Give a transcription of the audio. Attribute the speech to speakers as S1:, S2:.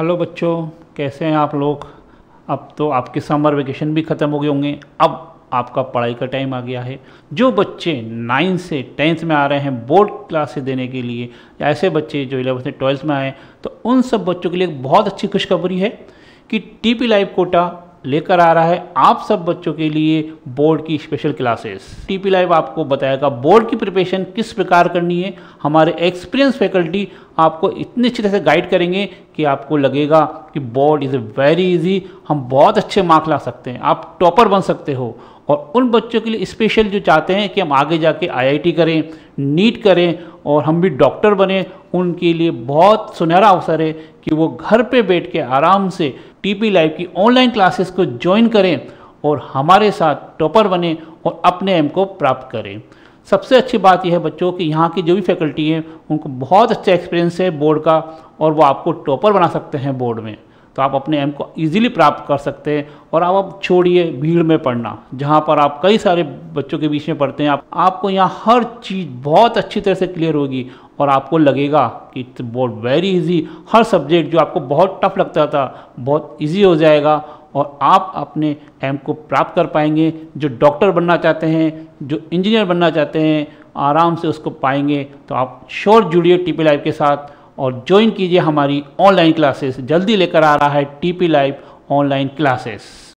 S1: hello बच्चों कैसे हैं आप लोग अब तो आपके समर वेकेशन भी ख़त्म हो गए होंगे अब आपका पढ़ाई का टाइम आ गया है जो बच्चे नाइन्थ से टेंथ में आ रहे हैं बोर्ड क्लासेस देने के लिए या ऐसे बच्चे जो इलेवंथ से ट्वेल्थ में आए तो उन सब बच्चों के लिए बहुत अच्छी खुशखबरी है कि टीपी लाइव कोटा लेकर आ रहा है आप सब बच्चों के लिए बोर्ड की स्पेशल क्लासेस टीपी लाइव आपको बताएगा बोर्ड की प्रिपरेशन किस प्रकार करनी है हमारे एक्सपीरियंस फैकल्टी आपको इतनी अच्छी तरह से गाइड करेंगे कि आपको लगेगा कि board is a very easy हम बहुत अच्छे मार्क ला सकते हैं आप टॉपर बन सकते हो और उन बच्चों के लिए स्पेशल जो चाहते हैं कि हम आगे जाके आईआईटी करें नीट करें और हम भी डॉक्टर बने उनके लिए बहुत सुनहरा अवसर है कि वो घर पे बैठ के आराम से टीपी लाइव की ऑनलाइन क्लासेस को ज्वाइन करें और हमारे साथ टॉपर बने और अपने एम को प्राप्त करें सबसे अच्छी बात यह है बच्चों की यहाँ की जो भी फैकल्टी हैं उनको बहुत अच्छा एक्सपीरियंस है बोर्ड का और वो आपको टॉपर बना सकते हैं बोर्ड में तो आप अपने एम को ईजिली प्राप्त कर सकते हैं और आप अब छोड़िए भीड़ में पढ़ना जहाँ पर आप कई सारे बच्चों के बीच में पढ़ते हैं आप आपको यहाँ हर चीज़ बहुत अच्छी तरह से क्लियर होगी और आपको लगेगा कि बोर्ड वेरी इजी हर सब्जेक्ट जो आपको बहुत टफ लगता था बहुत इजी हो जाएगा और आप अपने एम को प्राप्त कर पाएंगे जो डॉक्टर बनना चाहते हैं जो इंजीनियर बनना चाहते हैं आराम से उसको पाएंगे तो आप श्योर जुड़िए टीपी लाइव के साथ और ज्वाइन कीजिए हमारी ऑनलाइन क्लासेस जल्दी लेकर आ रहा है टीपी लाइव ऑनलाइन क्लासेस